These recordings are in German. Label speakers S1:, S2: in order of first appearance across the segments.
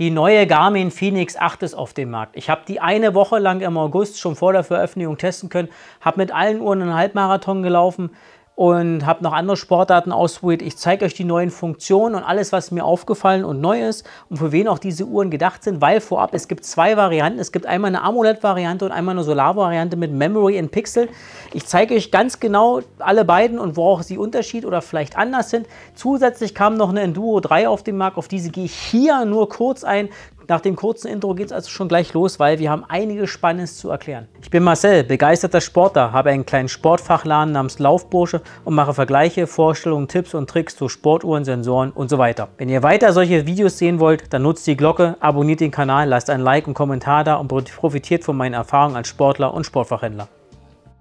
S1: Die neue Garmin Phoenix 8 ist auf dem Markt. Ich habe die eine Woche lang im August schon vor der Veröffentlichung testen können, habe mit allen Uhren einen Halbmarathon gelaufen, und habe noch andere Sportdaten ausprobiert. Ich zeige euch die neuen Funktionen und alles, was mir aufgefallen und neu ist und für wen auch diese Uhren gedacht sind, weil vorab es gibt zwei Varianten. Es gibt einmal eine AMOLED-Variante und einmal eine Solar-Variante mit Memory in Pixel. Ich zeige euch ganz genau alle beiden und wo auch sie Unterschied oder vielleicht anders sind. Zusätzlich kam noch eine Enduro 3 auf den Markt, auf diese gehe ich hier nur kurz ein. Nach dem kurzen Intro geht es also schon gleich los, weil wir haben einiges Spannendes zu erklären. Ich bin Marcel, begeisterter Sportler, habe einen kleinen Sportfachladen namens Laufbursche und mache Vergleiche, Vorstellungen, Tipps und Tricks zu Sportuhren, Sensoren und so weiter. Wenn ihr weiter solche Videos sehen wollt, dann nutzt die Glocke, abonniert den Kanal, lasst ein Like und Kommentar da und profitiert von meinen Erfahrungen als Sportler und Sportfachhändler.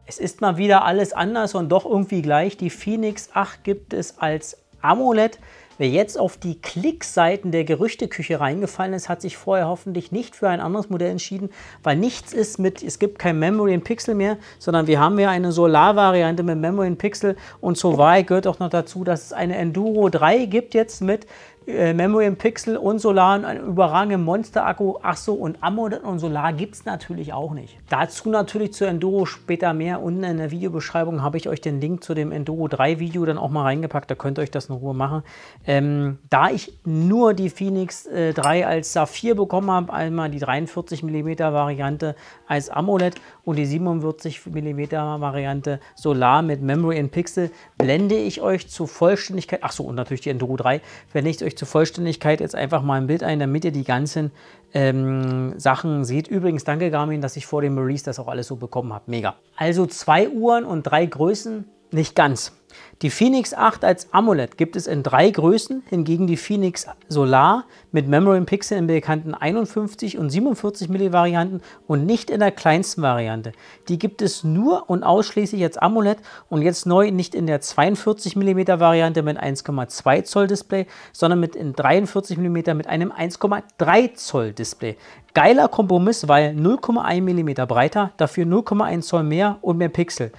S1: Es ist mal wieder alles anders und doch irgendwie gleich. Die Phoenix 8 gibt es als Amulett. Wer jetzt auf die Klickseiten der Gerüchteküche reingefallen ist, hat sich vorher hoffentlich nicht für ein anderes Modell entschieden, weil nichts ist mit, es gibt kein Memory in Pixel mehr, sondern wir haben ja eine Solar-Variante mit Memory in Pixel und zur Wahrheit gehört auch noch dazu, dass es eine Enduro 3 gibt jetzt mit äh, Memory im Pixel und Solar und ein überragenden Monster-Akku. Achso, und Ammo und Solar gibt es natürlich auch nicht. Dazu natürlich zu Enduro später mehr. Unten in der Videobeschreibung habe ich euch den Link zu dem Enduro 3 Video dann auch mal reingepackt. Da könnt ihr euch das in Ruhe machen. Ähm, da ich nur die Phoenix äh, 3 als Saphir bekommen habe, einmal die 43 mm Variante als AMOLED und die 47 mm Variante Solar mit Memory and Pixel blende ich euch zur Vollständigkeit, achso und natürlich die Enduro 3, blende ich euch zur Vollständigkeit jetzt einfach mal ein Bild ein, damit ihr die ganzen ähm, Sachen seht. Übrigens danke Garmin, dass ich vor dem Release das auch alles so bekommen habe, mega. Also zwei Uhren und drei Größen, nicht ganz. Die Phoenix 8 als Amulett gibt es in drei Größen, hingegen die Phoenix Solar mit Memory Pixel in bekannten 51 und 47 mm Varianten und nicht in der kleinsten Variante. Die gibt es nur und ausschließlich als Amulett und jetzt neu nicht in der 42 mm Variante mit 1,2 Zoll Display, sondern mit in 43 mm mit einem 1,3 Zoll Display. Geiler Kompromiss, weil 0,1 mm breiter, dafür 0,1 Zoll mehr und mehr Pixel.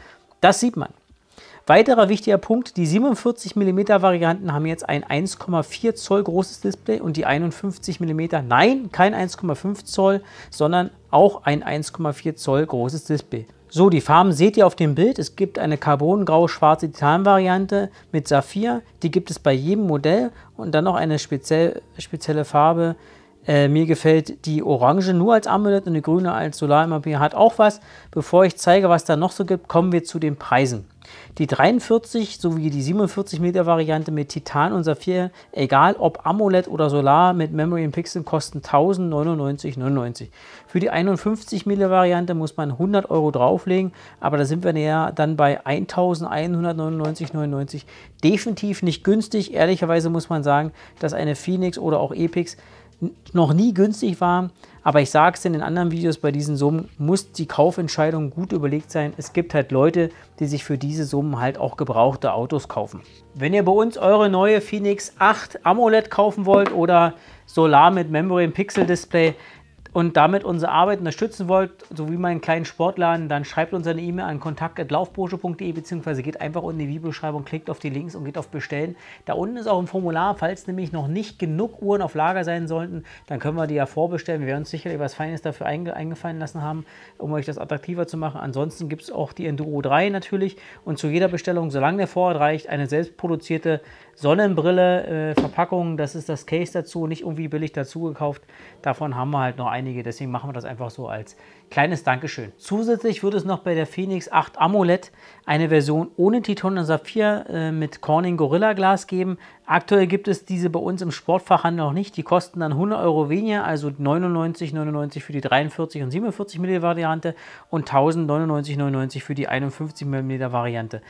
S1: Das sieht man. Weiterer wichtiger Punkt, die 47 mm Varianten haben jetzt ein 1,4 Zoll großes Display und die 51 mm, nein, kein 1,5 Zoll, sondern auch ein 1,4 Zoll großes Display. So, die Farben seht ihr auf dem Bild. Es gibt eine Carbon-grau-schwarze Titan-Variante mit Saphir. Die gibt es bei jedem Modell und dann noch eine speziell, spezielle Farbe. Äh, mir gefällt die Orange nur als Amulett und die Grüne als Solar-MAP hat auch was. Bevor ich zeige, was da noch so gibt, kommen wir zu den Preisen. Die 43 sowie die 47 Meter Variante mit Titan und Saphir, egal ob AMOLED oder Solar mit Memory und Pixeln, kosten 1099,99. Für die 51 Meter Variante muss man 100 Euro drauflegen, aber da sind wir näher dann bei 1199,99. Definitiv nicht günstig. Ehrlicherweise muss man sagen, dass eine Phoenix oder auch Epix noch nie günstig war. Aber ich sage es in den anderen Videos, bei diesen Summen muss die Kaufentscheidung gut überlegt sein. Es gibt halt Leute, die sich für diese Summen halt auch gebrauchte Autos kaufen. Wenn ihr bei uns eure neue Phoenix 8 AMOLED kaufen wollt oder Solar mit Membrane Pixel Display, und damit unsere Arbeit unterstützen wollt, sowie meinen kleinen Sportladen, dann schreibt uns eine E-Mail an kontakt.laufbursche.de beziehungsweise geht einfach unten in die Videobeschreibung, klickt auf die Links und geht auf Bestellen. Da unten ist auch ein Formular, falls nämlich noch nicht genug Uhren auf Lager sein sollten, dann können wir die ja vorbestellen. Wir werden uns sicherlich was Feines dafür einge eingefallen lassen haben, um euch das attraktiver zu machen. Ansonsten gibt es auch die Enduro 3 natürlich und zu jeder Bestellung, solange der Vorrat reicht, eine selbstproduzierte Sonnenbrille, äh, Verpackung, das ist das Case dazu, nicht irgendwie billig dazu gekauft. Davon haben wir halt noch einige, deswegen machen wir das einfach so als kleines Dankeschön. Zusätzlich wird es noch bei der Phoenix 8 Amulett eine Version ohne Titan und Saphir äh, mit Corning Gorilla Glas geben. Aktuell gibt es diese bei uns im Sportfachhandel noch nicht. Die kosten dann 100 Euro weniger, also 99,99 ,99 für die 43 und 47 mm Variante und 1099,99 für die 51 mm Variante.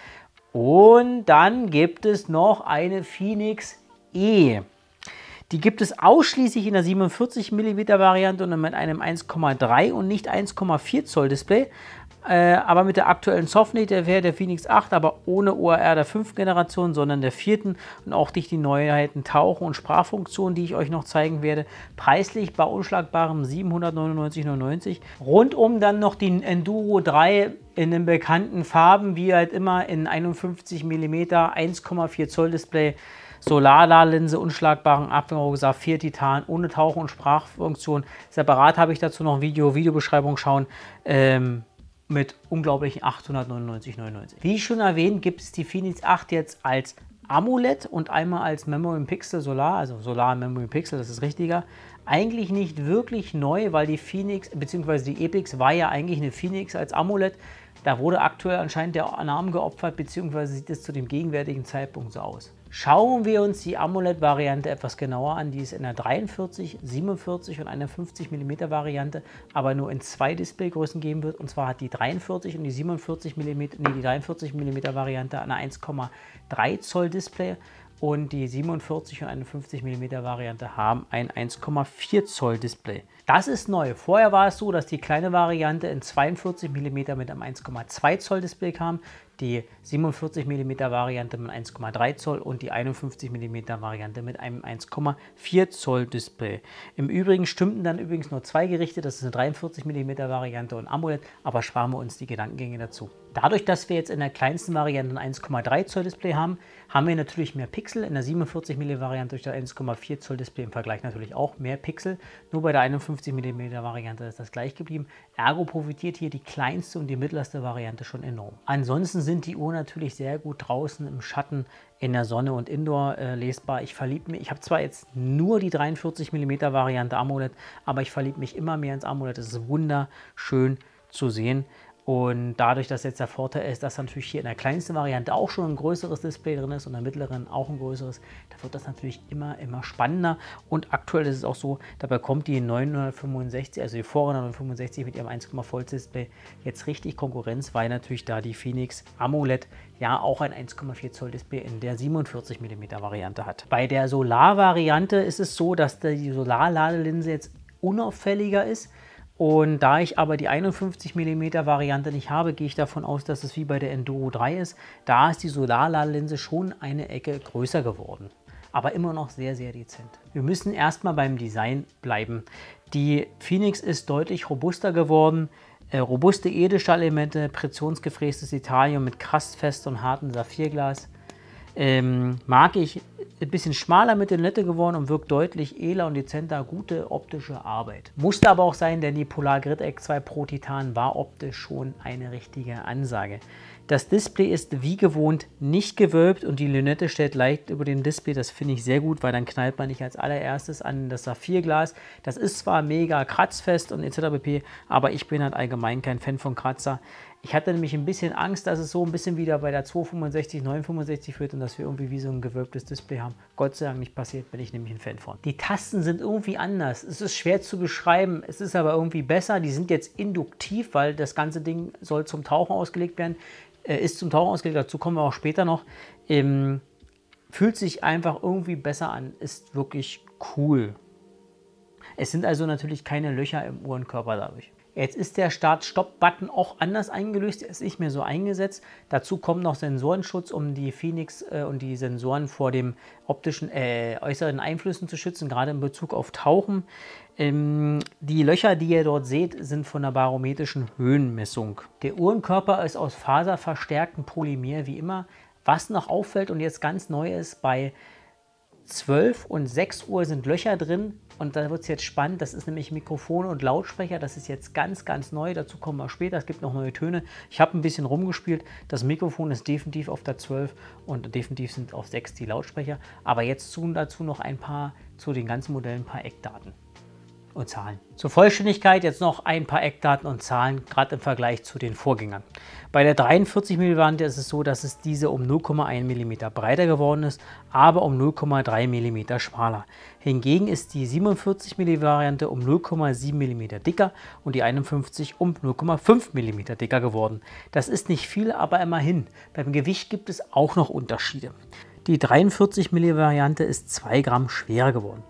S1: Und dann gibt es noch eine Phoenix E. Die gibt es ausschließlich in der 47 mm Variante und mit einem 1,3 und nicht 1,4 Zoll Display. Äh, aber mit der aktuellen Softnet, der wäre der Phoenix 8, aber ohne ORR der fünften Generation, sondern der vierten. Und auch durch die Neuheiten tauchen und Sprachfunktionen, die ich euch noch zeigen werde. Preislich bei unschlagbarem 799,99. Rundum dann noch den Enduro 3 in den bekannten Farben, wie halt immer in 51 mm 1,4 Zoll Display. Solarlinse, unschlagbaren Abhängungen, 4 Titan, ohne Tauchen und Sprachfunktion. Separat habe ich dazu noch ein Video, Videobeschreibung schauen. Ähm, mit unglaublichen 899,99. Wie schon erwähnt, gibt es die Phoenix 8 jetzt als AMOLED und einmal als Memory Pixel Solar, also Solar Memory Pixel, das ist richtiger. Eigentlich nicht wirklich neu, weil die Phoenix bzw. die Epix war ja eigentlich eine Phoenix als AMOLED. Da wurde aktuell anscheinend der Name geopfert, beziehungsweise sieht es zu dem gegenwärtigen Zeitpunkt so aus. Schauen wir uns die AMOLED-Variante etwas genauer an. Die ist in der 43, 47 und einer 50 mm Variante, aber nur in zwei Displaygrößen geben wird. Und zwar hat die 43 und die 47 mm, nee, die 43 mm Variante eine 1,3 Zoll Display und die 47 und 51 mm Variante haben ein 1,4 Zoll Display. Das ist neu. Vorher war es so, dass die kleine Variante in 42 mm mit einem 1,2 Zoll Display kam, die 47 mm Variante mit 1,3 Zoll und die 51 mm Variante mit einem 1,4 Zoll Display. Im Übrigen stimmten dann übrigens nur zwei Gerichte, das ist eine 43 mm Variante und AMOLED, aber sparen wir uns die Gedankengänge dazu. Dadurch, dass wir jetzt in der kleinsten Variante ein 1,3 Zoll Display haben, haben wir natürlich mehr Pixel. In der 47 mm Variante durch das 1,4 Zoll Display im Vergleich natürlich auch mehr Pixel. Nur bei der 51 mm Variante ist das gleich geblieben. Ergo profitiert hier die kleinste und die mittlerste Variante schon enorm. Ansonsten sind sind die Uhr natürlich sehr gut draußen im Schatten, in der Sonne und Indoor äh, lesbar. Ich verliebe mich, ich habe zwar jetzt nur die 43 mm Variante AMOLED, aber ich verliebe mich immer mehr ins AMOLED. Es ist wunderschön zu sehen. Und dadurch, dass jetzt der Vorteil ist, dass natürlich hier in der kleinsten Variante auch schon ein größeres Display drin ist und in der mittleren auch ein größeres, da wird das natürlich immer, immer spannender. Und aktuell ist es auch so, da bekommt die 965, also die Forerunner 965 mit ihrem 1,5 Display jetzt richtig Konkurrenz, weil natürlich da die Phoenix AMOLED ja auch ein 1,4 Zoll Display in der 47 mm Variante hat. Bei der Solar-Variante ist es so, dass die Solarladelinse jetzt unauffälliger ist und da ich aber die 51 mm Variante nicht habe, gehe ich davon aus, dass es wie bei der Enduro 3 ist. Da ist die Solarlinse schon eine Ecke größer geworden. Aber immer noch sehr, sehr dezent. Wir müssen erstmal beim Design bleiben. Die Phoenix ist deutlich robuster geworden. Äh, robuste Edelstahlelemente, präzionsgefrästes Italien mit krass fest und hartem Saphirglas. Ähm, mag ich ein bisschen schmaler mit der Lette geworden und wirkt deutlich edler und dezenter. Gute optische Arbeit. Musste aber auch sein, denn die Polar Grid Egg 2 Pro Titan war optisch schon eine richtige Ansage. Das Display ist wie gewohnt nicht gewölbt und die Lünette stellt leicht über dem Display. Das finde ich sehr gut, weil dann knallt man nicht als allererstes an das Saphirglas. Das ist zwar mega kratzfest und etc. pp., aber ich bin halt allgemein kein Fan von Kratzer. Ich hatte nämlich ein bisschen Angst, dass es so ein bisschen wieder bei der 265, 965 wird und dass wir irgendwie wie so ein gewölbtes Display haben. Gott sei Dank nicht passiert, bin ich nämlich ein Fan von. Die Tasten sind irgendwie anders. Es ist schwer zu beschreiben, es ist aber irgendwie besser. Die sind jetzt induktiv, weil das ganze Ding soll zum Tauchen ausgelegt werden. Äh, ist zum Tauchen ausgelegt, dazu kommen wir auch später noch. Ähm, fühlt sich einfach irgendwie besser an, ist wirklich cool. Es sind also natürlich keine Löcher im Uhrenkörper dadurch. Jetzt ist der Start-Stop-Button auch anders eingelöst, er ist mir so eingesetzt. Dazu kommt noch Sensorenschutz, um die Phoenix äh, und die Sensoren vor dem optischen äh, äußeren Einflüssen zu schützen, gerade in Bezug auf Tauchen. Ähm, die Löcher, die ihr dort seht, sind von der barometrischen Höhenmessung. Der Uhrenkörper ist aus faserverstärktem Polymer wie immer. Was noch auffällt und jetzt ganz neu ist, bei 12 und 6 Uhr sind Löcher drin, und da wird es jetzt spannend. Das ist nämlich Mikrofon und Lautsprecher. Das ist jetzt ganz, ganz neu. Dazu kommen wir später. Es gibt noch neue Töne. Ich habe ein bisschen rumgespielt. Das Mikrofon ist definitiv auf der 12 und definitiv sind auf 6 die Lautsprecher. Aber jetzt tun dazu noch ein paar zu den ganzen Modellen ein paar Eckdaten und Zahlen. Zur Vollständigkeit jetzt noch ein paar Eckdaten und Zahlen, gerade im Vergleich zu den Vorgängern. Bei der 43 mm Wand ist es so, dass es diese um 0,1 mm breiter geworden ist, aber um 0,3 mm schmaler. Hingegen ist die 47 mm Variante um 0,7 mm dicker und die 51 um 0,5 mm dicker geworden. Das ist nicht viel, aber immerhin. Beim Gewicht gibt es auch noch Unterschiede. Die 43 mm Variante ist 2 Gramm schwerer geworden.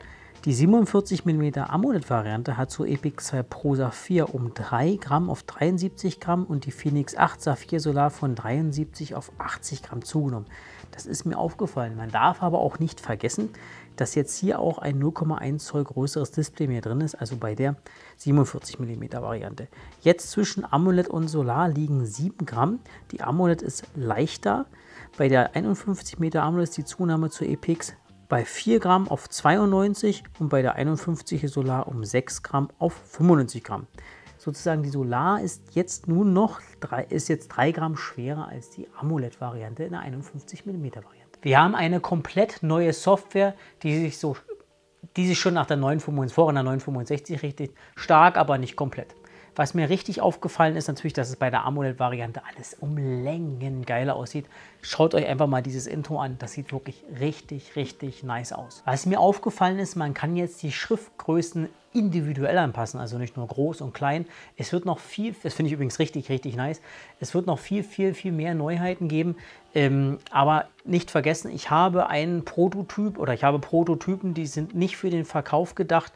S1: Die 47 mm AMOLED-Variante hat zur Epic 2 Pro Saphir um 3 Gramm auf 73 Gramm und die Phoenix 8 Saphir Solar von 73 auf 80 Gramm zugenommen. Das ist mir aufgefallen. Man darf aber auch nicht vergessen, dass jetzt hier auch ein 0,1 Zoll größeres Display mehr drin ist, also bei der 47 mm Variante. Jetzt zwischen AMOLED und Solar liegen 7 Gramm. Die AMOLED ist leichter. Bei der 51 mm AMOLED ist die Zunahme zur EPIX bei 4 Gramm auf 92 und bei der 51er Solar um 6 Gramm auf 95 Gramm. Sozusagen die Solar ist jetzt nur noch 3, ist jetzt 3 Gramm schwerer als die AMOLED-Variante in der 51 mm Variante. Wir haben eine komplett neue Software, die sich so die sich schon nach der 965 vor und der 965 richtet, stark, aber nicht komplett. Was mir richtig aufgefallen ist natürlich, dass es bei der AMOLED-Variante alles um Längen geiler aussieht. Schaut euch einfach mal dieses Intro an. Das sieht wirklich richtig, richtig nice aus. Was mir aufgefallen ist, man kann jetzt die Schriftgrößen individuell anpassen, also nicht nur groß und klein. Es wird noch viel, das finde ich übrigens richtig, richtig nice, es wird noch viel, viel, viel mehr Neuheiten geben. Ähm, aber nicht vergessen, ich habe einen Prototyp oder ich habe Prototypen, die sind nicht für den Verkauf gedacht.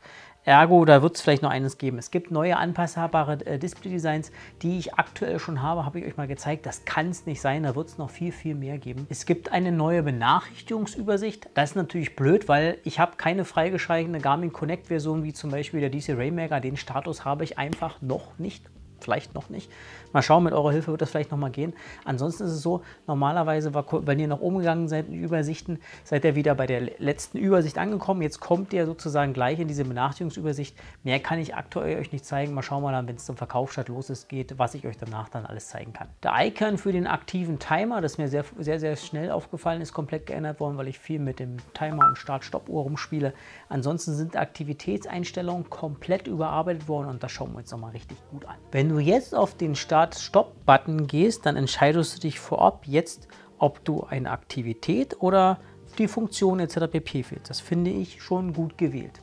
S1: Ergo, da wird es vielleicht noch eines geben. Es gibt neue anpassbare äh, Display-Designs, die ich aktuell schon habe, habe ich euch mal gezeigt. Das kann es nicht sein, da wird es noch viel, viel mehr geben. Es gibt eine neue Benachrichtigungsübersicht. Das ist natürlich blöd, weil ich habe keine freigeschaltete Garmin Connect-Version, wie zum Beispiel der DC Raymaker. Den Status habe ich einfach noch nicht vielleicht noch nicht. Mal schauen, mit eurer Hilfe wird das vielleicht nochmal gehen. Ansonsten ist es so, normalerweise, war, wenn ihr nach oben gegangen seid in Übersichten, seid ihr wieder bei der letzten Übersicht angekommen. Jetzt kommt ihr sozusagen gleich in diese Benachrichtigungsübersicht. Mehr kann ich aktuell euch nicht zeigen. Mal schauen mal dann, wenn es zum Verkaufsstart los ist, geht, was ich euch danach dann alles zeigen kann. Der Icon für den aktiven Timer, das mir sehr, sehr, sehr schnell aufgefallen ist, komplett geändert worden, weil ich viel mit dem Timer und Start-Stopp-Uhr rumspiele. Ansonsten sind Aktivitätseinstellungen komplett überarbeitet worden und das schauen wir uns nochmal richtig gut an. Wenn du du jetzt auf den Start-Stop-Button gehst, dann entscheidest du dich vorab jetzt, ob du eine Aktivität oder die Funktion etc. pp. wählst. Das finde ich schon gut gewählt.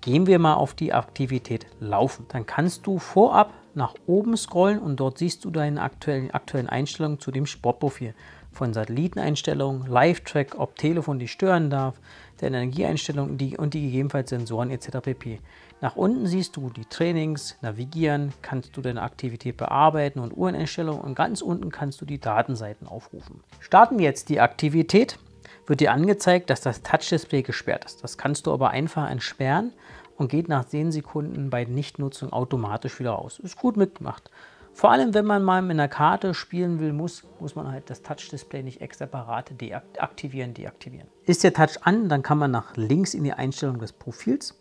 S1: Gehen wir mal auf die Aktivität Laufen. Dann kannst du vorab nach oben scrollen und dort siehst du deine aktuellen, aktuellen Einstellungen zu dem Sportprofil. Von Satelliteneinstellungen, Live-Track, ob Telefon dich stören darf, der Energieeinstellung die, und die gegebenenfalls Sensoren etc. pp. Nach unten siehst du die Trainings, navigieren, kannst du deine Aktivität bearbeiten und Uhreneinstellungen und ganz unten kannst du die Datenseiten aufrufen. Starten wir jetzt die Aktivität, wird dir angezeigt, dass das Touch-Display gesperrt ist. Das kannst du aber einfach entsperren und geht nach 10 Sekunden bei Nichtnutzung automatisch wieder aus. Ist gut mitgemacht. Vor allem, wenn man mal mit einer Karte spielen will, muss, muss man halt das Touch-Display nicht extra separat deaktivieren, deaktivieren. Ist der Touch an, dann kann man nach links in die Einstellung des Profils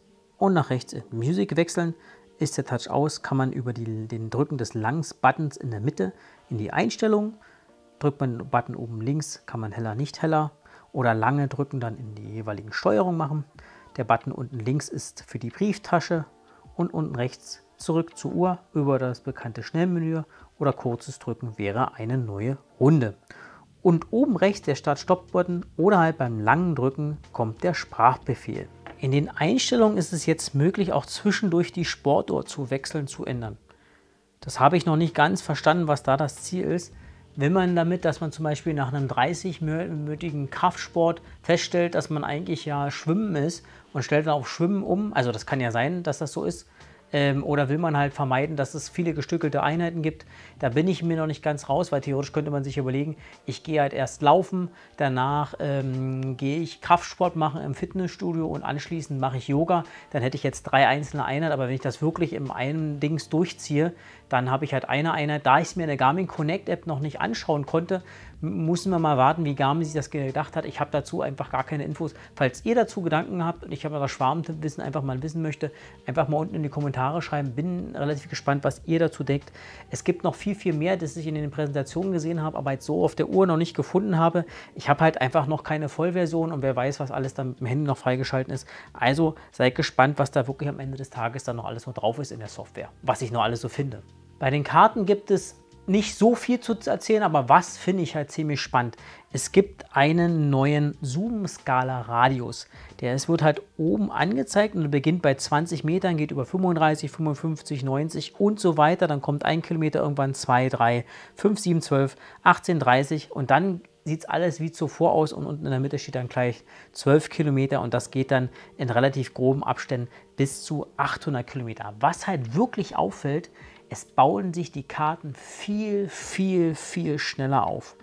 S1: und nach rechts in Music wechseln. Ist der Touch aus, kann man über die, den Drücken des langs Buttons in der Mitte in die Einstellung. Drückt man den Button oben links, kann man heller, nicht heller oder lange drücken dann in die jeweiligen Steuerung machen. Der Button unten links ist für die Brieftasche und unten rechts zurück zur Uhr über das bekannte Schnellmenü oder kurzes Drücken wäre eine neue Runde. Und oben rechts der Start-Stop-Button oder halt beim langen Drücken kommt der Sprachbefehl. In den Einstellungen ist es jetzt möglich, auch zwischendurch die Sportuhr zu wechseln, zu ändern. Das habe ich noch nicht ganz verstanden, was da das Ziel ist. Wenn man damit, dass man zum Beispiel nach einem 30-minütigen Kraftsport feststellt, dass man eigentlich ja Schwimmen ist und stellt dann auf Schwimmen um? Also das kann ja sein, dass das so ist. Ähm, oder will man halt vermeiden, dass es viele gestückelte Einheiten gibt? Da bin ich mir noch nicht ganz raus, weil theoretisch könnte man sich überlegen, ich gehe halt erst laufen, danach ähm, gehe ich Kraftsport machen im Fitnessstudio und anschließend mache ich Yoga. Dann hätte ich jetzt drei einzelne Einheiten, aber wenn ich das wirklich in einem Dings durchziehe, dann habe ich halt eine Einheit. Da ich es mir in der Garmin Connect App noch nicht anschauen konnte, Müssen wir mal warten, wie Garmin sich das gedacht hat. Ich habe dazu einfach gar keine Infos. Falls ihr dazu Gedanken habt und ich habe das Schwarmtipp-Wissen einfach mal wissen möchte, einfach mal unten in die Kommentare schreiben. Bin relativ gespannt, was ihr dazu denkt. Es gibt noch viel, viel mehr, das ich in den Präsentationen gesehen habe, aber jetzt so auf der Uhr noch nicht gefunden habe. Ich habe halt einfach noch keine Vollversion und wer weiß, was alles dann mit dem Handy noch freigeschalten ist. Also seid gespannt, was da wirklich am Ende des Tages dann noch alles noch drauf ist in der Software, was ich noch alles so finde. Bei den Karten gibt es nicht so viel zu erzählen, aber was finde ich halt ziemlich spannend. Es gibt einen neuen Zoom-Skala-Radius. Der es wird halt oben angezeigt und beginnt bei 20 Metern, geht über 35, 55, 90 und so weiter. Dann kommt ein Kilometer irgendwann 2, 3, 5, 7, 12, 18, 30 und dann sieht es alles wie zuvor aus und unten in der Mitte steht dann gleich 12 Kilometer und das geht dann in relativ groben Abständen bis zu 800 Kilometer. Was halt wirklich auffällt, es bauen sich die Karten viel, viel, viel schneller auf.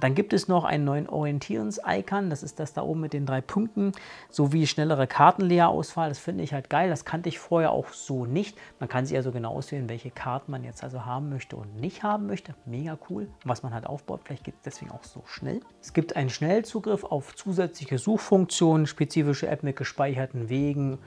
S1: Dann gibt es noch einen neuen Orientierungs-Icon, das ist das da oben mit den drei Punkten, sowie schnellere Kartenleerauswahl. Das finde ich halt geil, das kannte ich vorher auch so nicht. Man kann sich also genau auswählen, welche Karten man jetzt also haben möchte und nicht haben möchte. Mega cool, was man halt aufbaut, vielleicht geht es deswegen auch so schnell. Es gibt einen Schnellzugriff auf zusätzliche Suchfunktionen, spezifische App mit gespeicherten Wegen,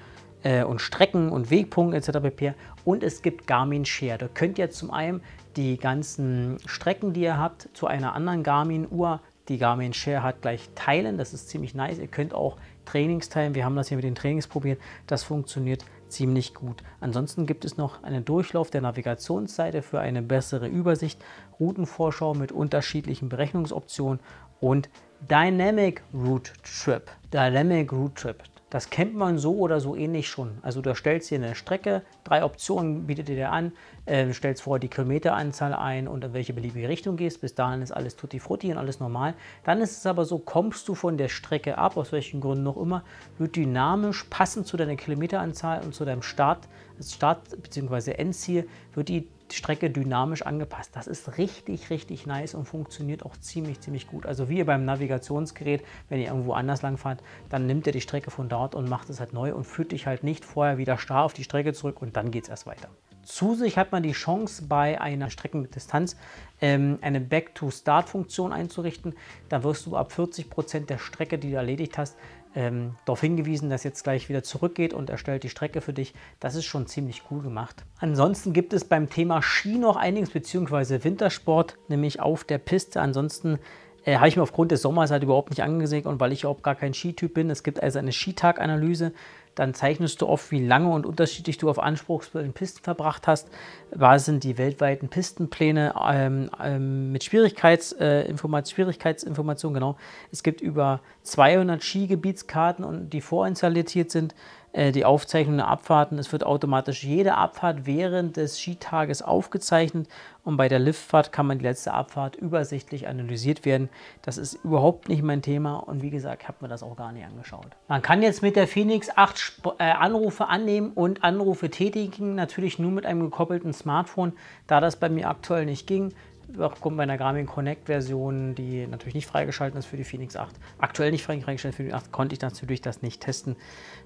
S1: äh, und Strecken und Wegpunkten etc. pp. Und es gibt Garmin Share. Da könnt ihr zum einen die ganzen Strecken, die ihr habt, zu einer anderen Garmin-Uhr, die Garmin Share hat, gleich teilen. Das ist ziemlich nice. Ihr könnt auch Trainings teilen. Wir haben das hier mit den Trainings probiert. Das funktioniert ziemlich gut. Ansonsten gibt es noch einen Durchlauf der Navigationsseite für eine bessere Übersicht, Routenvorschau mit unterschiedlichen Berechnungsoptionen und Dynamic Route Trip. Dynamic Route Trip. Das kennt man so oder so ähnlich schon. Also du stellst dir eine Strecke, drei Optionen bietet dir der an, äh, stellst vor die Kilometeranzahl ein und in welche beliebige Richtung gehst. Bis dahin ist alles tutti frutti und alles normal. Dann ist es aber so, kommst du von der Strecke ab, aus welchen Gründen noch immer, wird dynamisch passend zu deiner Kilometeranzahl und zu deinem Start Start- bzw. Endziel wird die Strecke dynamisch angepasst. Das ist richtig, richtig nice und funktioniert auch ziemlich, ziemlich gut. Also wie ihr beim Navigationsgerät, wenn ihr irgendwo anders lang fahrt, dann nimmt ihr die Strecke von dort und macht es halt neu und führt dich halt nicht vorher wieder starr auf die Strecke zurück und dann geht es erst weiter. Zu sich hat man die Chance, bei einer Strecke Streckendistanz ähm, eine Back-to-Start-Funktion einzurichten. Da wirst du ab 40% Prozent der Strecke, die du erledigt hast, ähm, darauf hingewiesen, dass jetzt gleich wieder zurückgeht und erstellt die Strecke für dich. Das ist schon ziemlich cool gemacht. Ansonsten gibt es beim Thema Ski noch einiges, beziehungsweise Wintersport, nämlich auf der Piste. Ansonsten äh, habe ich mir aufgrund des Sommers halt überhaupt nicht angesehen und weil ich überhaupt gar kein Skityp bin. Es gibt also eine Skitag-Analyse dann zeichnest du oft, wie lange und unterschiedlich du auf anspruchsvollen Pisten verbracht hast. Was sind die weltweiten Pistenpläne ähm, ähm, mit Schwierigkeits, äh, Schwierigkeitsinformationen? Genau. Es gibt über 200 Skigebietskarten, und die vorinstalliert sind. Äh, die Aufzeichnung der Abfahrten. Es wird automatisch jede Abfahrt während des Skitages aufgezeichnet und bei der Liftfahrt kann man die letzte Abfahrt übersichtlich analysiert werden. Das ist überhaupt nicht mein Thema und wie gesagt, habe mir das auch gar nicht angeschaut. Man kann jetzt mit der Phoenix 8 Sp äh, Anrufe annehmen und Anrufe tätigen, natürlich nur mit einem gekoppelten Smartphone, da das bei mir aktuell nicht ging bei einer Garmin Connect Version, die natürlich nicht freigeschaltet ist für die Phoenix 8, aktuell nicht freigeschaltet für die 8, konnte ich natürlich das nicht testen.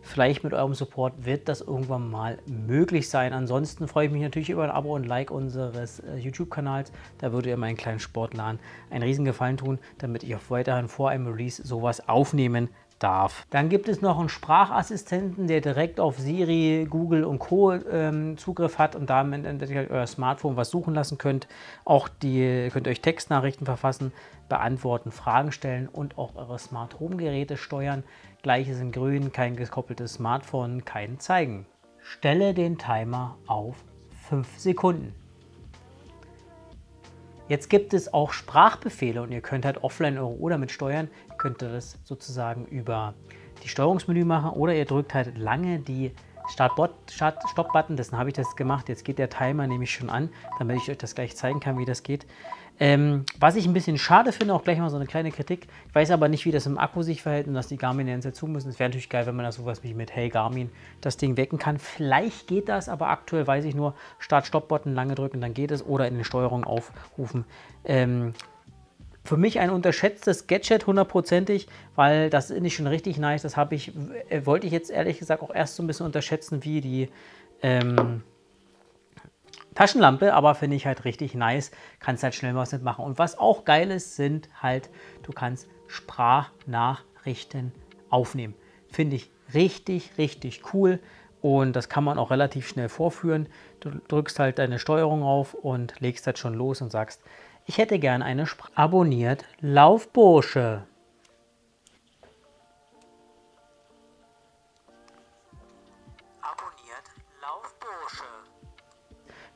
S1: Vielleicht mit eurem Support wird das irgendwann mal möglich sein. Ansonsten freue ich mich natürlich über ein Abo und Like unseres äh, YouTube-Kanals. Da würde ihr meinen kleinen Sportladen einen riesen Gefallen tun, damit ich auch weiterhin vor einem Release sowas aufnehmen darf. Dann gibt es noch einen Sprachassistenten, der direkt auf Siri, Google und Co. Ähm, Zugriff hat und damit euer Smartphone was suchen lassen könnt. Auch die könnt ihr euch Textnachrichten verfassen, beantworten, Fragen stellen und auch eure Smart Home Geräte steuern. Gleiches in grün, kein gekoppeltes Smartphone, kein Zeigen. Stelle den Timer auf 5 Sekunden. Jetzt gibt es auch Sprachbefehle und ihr könnt halt offline eure Oder mit steuern, könnt ihr das sozusagen über die Steuerungsmenü machen oder ihr drückt halt lange die Start-Stop-Button, dessen habe ich das gemacht. Jetzt geht der Timer nämlich schon an, damit ich euch das gleich zeigen kann, wie das geht. Ähm, was ich ein bisschen schade finde, auch gleich mal so eine kleine Kritik. Ich weiß aber nicht, wie das im Akku sich verhält und dass die Garmin jetzt dazu müssen. Es wäre natürlich geil, wenn man da sowas wie mit Hey Garmin das Ding wecken kann. Vielleicht geht das, aber aktuell weiß ich nur, Start-Stop-Button lange drücken, dann geht es oder in den Steuerungen aufrufen. Ähm, für mich ein unterschätztes Gadget, hundertprozentig, weil das ist nicht schon richtig nice. Das habe ich, äh, wollte ich jetzt ehrlich gesagt auch erst so ein bisschen unterschätzen, wie die ähm, Taschenlampe, aber finde ich halt richtig nice. Kannst halt schnell was mitmachen. Und was auch geil ist, sind halt, du kannst Sprachnachrichten aufnehmen. Finde ich richtig, richtig cool. Und das kann man auch relativ schnell vorführen. Du drückst halt deine Steuerung auf und legst halt schon los und sagst, ich hätte gern eine Sprache. Abonniert Laufbursche. Abonniert Laufbursche.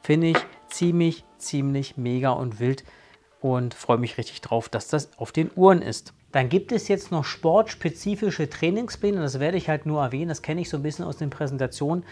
S1: Finde ich ziemlich, ziemlich mega und wild und freue mich richtig drauf, dass das auf den Uhren ist. Dann gibt es jetzt noch sportspezifische Trainingspläne, das werde ich halt nur erwähnen, das kenne ich so ein bisschen aus den Präsentationen.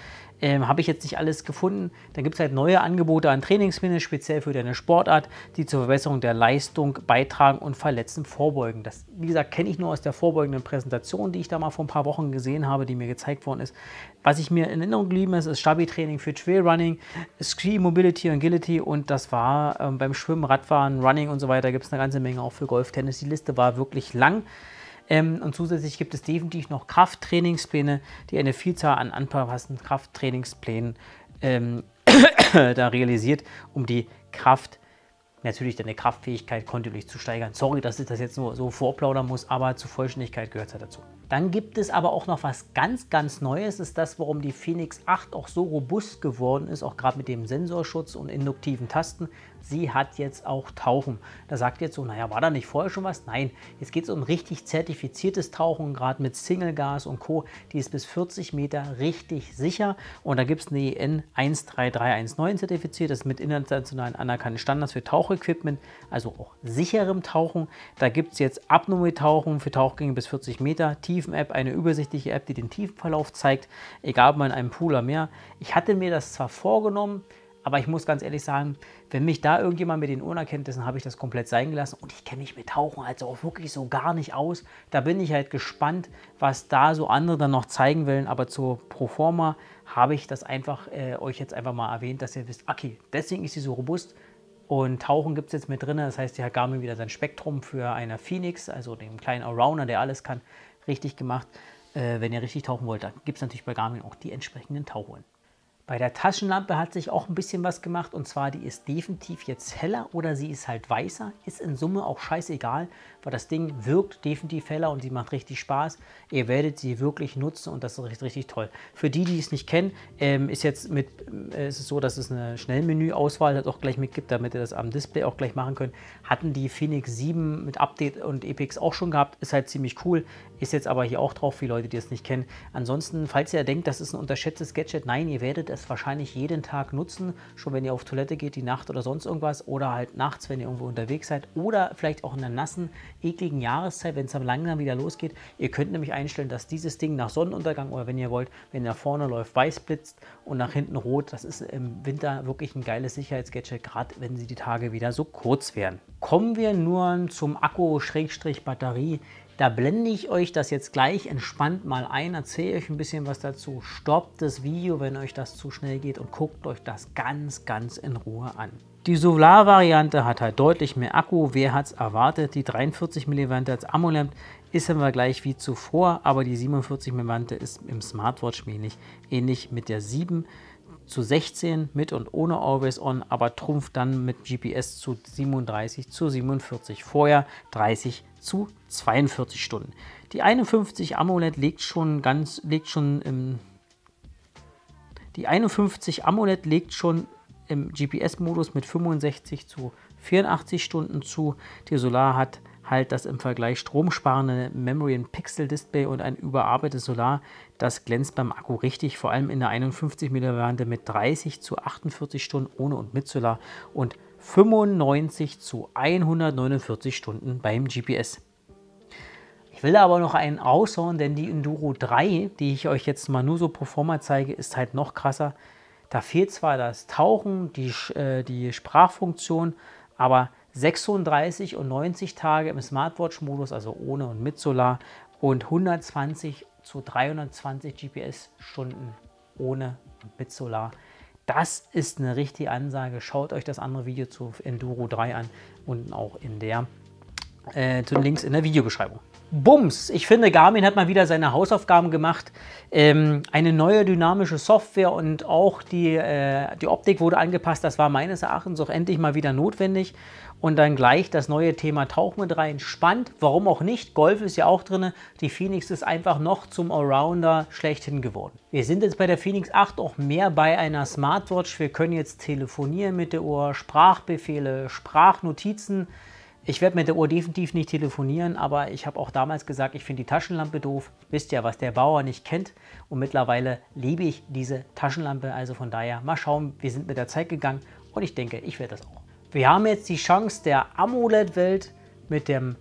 S1: Ähm, Habe ich jetzt nicht alles gefunden. Dann gibt es halt neue Angebote an Trainingspläne, speziell für deine Sportart, die zur Verbesserung der Leistung beitragen und Verletzten vorbeugen. Das, wie gesagt, kenne ich nur aus der vorbeugenden Präsentation, die ich da mal vor ein paar Wochen gesehen habe, die mir gezeigt worden ist. Was ich mir in Erinnerung geblieben ist, ist Stabi-Training für Trailrunning, Ski, Mobility und Agility und das war ähm, beim Schwimmen, Radfahren, Running und so weiter gibt es eine ganze Menge auch für Golf, Tennis. Die Liste war wirklich lang. Ähm, und zusätzlich gibt es definitiv noch Krafttrainingspläne, die eine Vielzahl an anpassenden Krafttrainingsplänen ähm, da realisiert, um die Kraft natürlich deine Kraftfähigkeit kontinuierlich zu steigern. Sorry, dass ich das jetzt nur so vorplaudern muss, aber zur Vollständigkeit gehört es ja dazu. Dann gibt es aber auch noch was ganz, ganz Neues, ist das, warum die Phoenix 8 auch so robust geworden ist, auch gerade mit dem Sensorschutz und induktiven Tasten, sie hat jetzt auch Tauchen. Da sagt jetzt so, naja, war da nicht vorher schon was? Nein, jetzt geht es um richtig zertifiziertes Tauchen, gerade mit Single Gas und Co. Die ist bis 40 Meter richtig sicher und da gibt es eine EN 13319 zertifiziert, das ist mit internationalen anerkannten Standards für Tauchequipment, also auch sicherem Tauchen. Da gibt es jetzt Abnomie-Tauchen für Tauchgänge bis 40 Meter, Tiefen-App, eine übersichtliche App, die den Tiefenverlauf zeigt, egal ob man in einem Pool oder mehr. Ich hatte mir das zwar vorgenommen, aber ich muss ganz ehrlich sagen, wenn mich da irgendjemand mit den Unkenntnissen habe ich das komplett sein gelassen. Und ich kenne mich mit Tauchen also auch wirklich so gar nicht aus. Da bin ich halt gespannt, was da so andere dann noch zeigen wollen. Aber zur Proforma habe ich das einfach äh, euch jetzt einfach mal erwähnt, dass ihr wisst, okay, deswegen ist sie so robust. Und Tauchen gibt es jetzt mit drin. Das heißt, die hat Garmin wieder sein Spektrum für einer Phoenix, also dem kleinen Arounder, der alles kann, richtig gemacht. Äh, wenn ihr richtig tauchen wollt, dann gibt es natürlich bei Garmin auch die entsprechenden Tauchuhren. Bei der Taschenlampe hat sich auch ein bisschen was gemacht und zwar die ist definitiv jetzt heller oder sie ist halt weißer. Ist in Summe auch scheißegal, weil das Ding wirkt definitiv heller und sie macht richtig Spaß. Ihr werdet sie wirklich nutzen und das ist richtig, richtig toll. Für die, die es nicht kennen, ähm, ist jetzt mit, äh, ist es so, dass es eine Schnellmenüauswahl das auch gleich mitgibt, damit ihr das am Display auch gleich machen könnt. Hatten die Phoenix 7 mit Update und Epix auch schon gehabt, ist halt ziemlich cool. Ist jetzt aber hier auch drauf für Leute, die es nicht kennen. Ansonsten, falls ihr denkt, das ist ein unterschätztes Gadget, nein, ihr werdet es wahrscheinlich jeden Tag nutzen. Schon wenn ihr auf Toilette geht, die Nacht oder sonst irgendwas. Oder halt nachts, wenn ihr irgendwo unterwegs seid. Oder vielleicht auch in der nassen, ekligen Jahreszeit, wenn es dann langsam wieder losgeht. Ihr könnt nämlich einstellen, dass dieses Ding nach Sonnenuntergang oder wenn ihr wollt, wenn er vorne läuft, weiß blitzt und nach hinten rot. Das ist im Winter wirklich ein geiles Sicherheitsgadget, gerade wenn sie die Tage wieder so kurz werden. Kommen wir nun zum Akku-Batterie. Da blende ich euch das jetzt gleich entspannt mal ein, erzähle euch ein bisschen was dazu. Stoppt das Video, wenn euch das zu schnell geht und guckt euch das ganz, ganz in Ruhe an. Die Solar-Variante hat halt deutlich mehr Akku, wer hat es erwartet? Die 43 als Amulet ist immer gleich wie zuvor, aber die 47 mAh ist im Smartwatch ähnlich, ähnlich mit der 7 zu 16 mit und ohne Always On, aber trumpft dann mit GPS zu 37 zu 47, vorher 30 zu 42 Stunden. Die 51 AMOLED legt schon ganz, legt schon im, die 51 AMOLED legt schon im GPS-Modus mit 65 zu 84 Stunden zu. Die Solar hat halt das im Vergleich stromsparende Memory and Pixel Display und ein überarbeitetes Solar, das glänzt beim Akku richtig, vor allem in der 51 Variante mit 30 zu 48 Stunden ohne und mit Solar und 95 zu 149 Stunden beim GPS. Ich will aber noch einen aushauen, denn die Enduro 3, die ich euch jetzt mal nur so pro forma zeige, ist halt noch krasser. Da fehlt zwar das Tauchen, die, äh, die Sprachfunktion, aber 36 und 90 Tage im Smartwatch-Modus, also ohne und mit Solar, und 120 zu 320 GPS-Stunden ohne und mit Solar. Das ist eine richtige Ansage. Schaut euch das andere Video zu Enduro 3 an, unten auch in der, äh, zu den Links in der Videobeschreibung. Bums! Ich finde, Garmin hat mal wieder seine Hausaufgaben gemacht. Ähm, eine neue dynamische Software und auch die, äh, die Optik wurde angepasst. Das war meines Erachtens auch endlich mal wieder notwendig und dann gleich das neue Thema Tauch mit rein. Spannend, warum auch nicht? Golf ist ja auch drin. Die Phoenix ist einfach noch zum Allrounder schlechthin geworden. Wir sind jetzt bei der Phoenix 8 auch mehr bei einer Smartwatch. Wir können jetzt telefonieren mit der Uhr, Sprachbefehle, Sprachnotizen. Ich werde mit der Uhr definitiv nicht telefonieren, aber ich habe auch damals gesagt, ich finde die Taschenlampe doof. Wisst ja, was der Bauer nicht kennt. Und mittlerweile liebe ich diese Taschenlampe. Also von daher, mal schauen, wir sind mit der Zeit gegangen und ich denke, ich werde das auch. Wir haben jetzt die Chance der AMOLED-Welt mit dem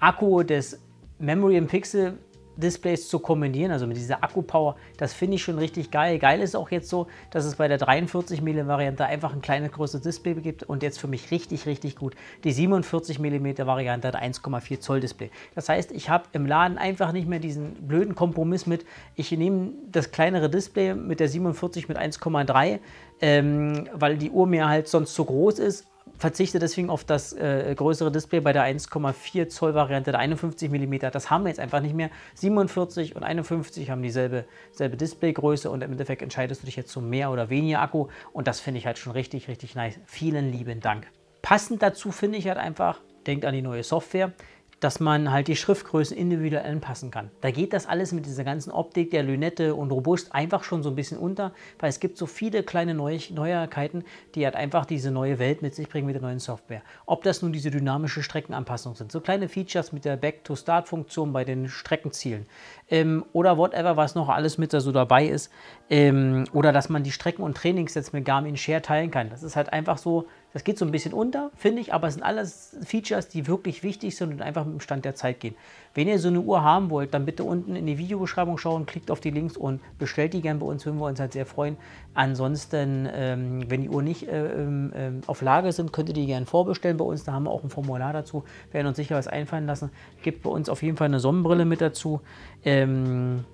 S1: Akku des Memory and Pixel Displays zu kombinieren, also mit dieser Akku-Power, das finde ich schon richtig geil. Geil ist auch jetzt so, dass es bei der 43 mm Variante einfach ein kleines größeres Display gibt und jetzt für mich richtig, richtig gut. Die 47 mm Variante hat 1,4 Zoll Display. Das heißt, ich habe im Laden einfach nicht mehr diesen blöden Kompromiss mit, ich nehme das kleinere Display mit der 47 mit 1,3, ähm, weil die Uhr mir halt sonst zu groß ist, verzichte deswegen auf das äh, größere Display bei der 1,4 Zoll Variante der 51 mm. Das haben wir jetzt einfach nicht mehr. 47 und 51 haben dieselbe selbe Displaygröße und im Endeffekt entscheidest du dich jetzt zu mehr oder weniger Akku und das finde ich halt schon richtig, richtig nice. Vielen lieben Dank. Passend dazu finde ich halt einfach, denkt an die neue Software dass man halt die Schriftgrößen individuell anpassen kann. Da geht das alles mit dieser ganzen Optik der Lünette und Robust einfach schon so ein bisschen unter, weil es gibt so viele kleine Neu Neuigkeiten, die halt einfach diese neue Welt mit sich bringen mit der neuen Software. Ob das nun diese dynamische Streckenanpassung sind, so kleine Features mit der Back-to-Start-Funktion bei den Streckenzielen ähm, oder whatever, was noch alles mit da so dabei ist ähm, oder dass man die Strecken und Trainings jetzt mit Garmin Share teilen kann. Das ist halt einfach so das geht so ein bisschen unter, finde ich, aber es sind alles Features, die wirklich wichtig sind und einfach mit dem Stand der Zeit gehen. Wenn ihr so eine Uhr haben wollt, dann bitte unten in die Videobeschreibung schauen, klickt auf die Links und bestellt die gerne bei uns, würden wir uns halt sehr freuen. Ansonsten, ähm, wenn die Uhr nicht äh, ähm, ähm, auf Lage sind, könnt ihr die gerne vorbestellen bei uns. Da haben wir auch ein Formular dazu, werden uns sicher was einfallen lassen. Gibt bei uns auf jeden Fall eine Sonnenbrille mit dazu. Ähm,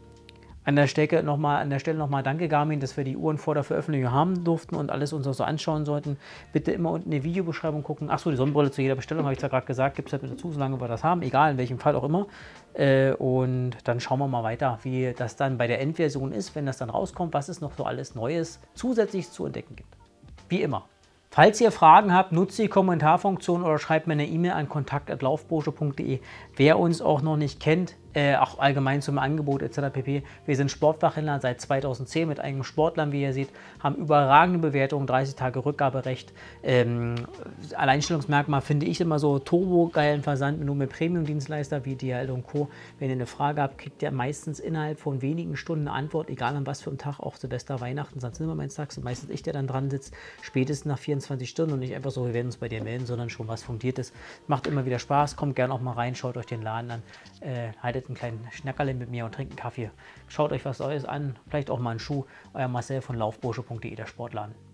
S1: an der, Stelle nochmal, an der Stelle nochmal danke, Garmin, dass wir die Uhren vor der Veröffentlichung haben durften und alles uns auch so anschauen sollten. Bitte immer unten in die Videobeschreibung gucken. Achso, die Sonnenbrille zu jeder Bestellung, habe ich zwar gerade gesagt, gibt es halt dazu, solange wir das haben, egal in welchem Fall auch immer. Äh, und dann schauen wir mal weiter, wie das dann bei der Endversion ist, wenn das dann rauskommt, was es noch so alles Neues zusätzlich zu entdecken gibt. Wie immer. Falls ihr Fragen habt, nutzt die Kommentarfunktion oder schreibt mir eine E-Mail an kontakt.laufbursche.de. Wer uns auch noch nicht kennt, äh, auch allgemein zum Angebot etc. pp. Wir sind Sportfachhändler seit 2010 mit eigenen Sportlern, wie ihr seht, haben überragende Bewertungen, 30 Tage Rückgaberecht. Ähm, Alleinstellungsmerkmal finde ich immer so turbo geilen Versand nur mit Premium-Dienstleister wie DHL und Co. Wenn ihr eine Frage habt, kriegt ihr meistens innerhalb von wenigen Stunden eine Antwort, egal an was für einem Tag, auch Silvester, Weihnachten, sonst immer meins Tags, meistens ich, der dann dran sitzt, spätestens nach 24 Stunden und nicht einfach so, wir werden uns bei dir melden, sondern schon was fundiert ist. Macht immer wieder Spaß, kommt gerne auch mal rein, schaut euch den Laden an, äh, haltet jetzt einen kleinen Schnackerle mit mir und trinkt einen Kaffee. Schaut euch was Neues an, vielleicht auch mal einen Schuh. Euer Marcel von laufbursche.de, der Sportladen.